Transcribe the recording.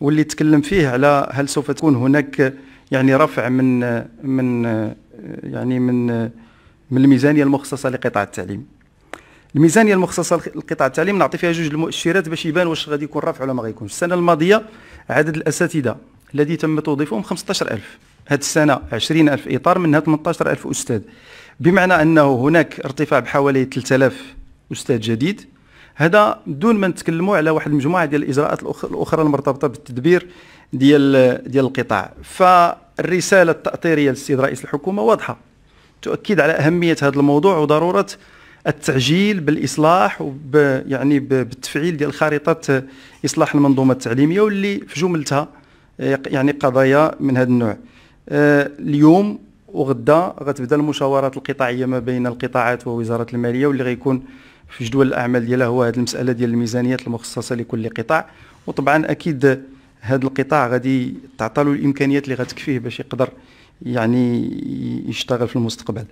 واللي تكلم فيه على هل سوف تكون هناك يعني رفع من من يعني من من الميزانيه المخصصه لقطاع التعليم الميزانيه المخصصه لقطاع التعليم نعطي فيها جوج المؤشرات باش يبان واش غادي يكون رفع ولا ما غيكونش السنه الماضيه عدد الاساتذه الذي تم توظيفهم 15000 هذه السنه 20000 اطار منها 18000 استاذ بمعنى انه هناك ارتفاع بحوالي 3000 استاذ جديد هذا بدون ما نتكلموا على واحد المجموعه ديال الاجراءات الاخرى المرتبطه بالتدبير ديال ديال القطاع فالرساله التاطيريه للسيد رئيس الحكومه واضحه تؤكد على اهميه هذا الموضوع وضروره التعجيل بالاصلاح وب يعني بالتفعيل ديال خريطه اصلاح المنظومه التعليميه واللي في جملتها يعني قضايا من هذا النوع آه، اليوم وغدا غتبدا المشاورات القطاعيه ما بين القطاعات ووزاره الماليه واللي غيكون في جدول الاعمال ديالها هو هذه المساله ديال الميزانيات المخصصه لكل قطاع وطبعا اكيد هذا القطاع غادي تعطى الامكانيات اللي غتكفيه باش يقدر يعني يشتغل في المستقبل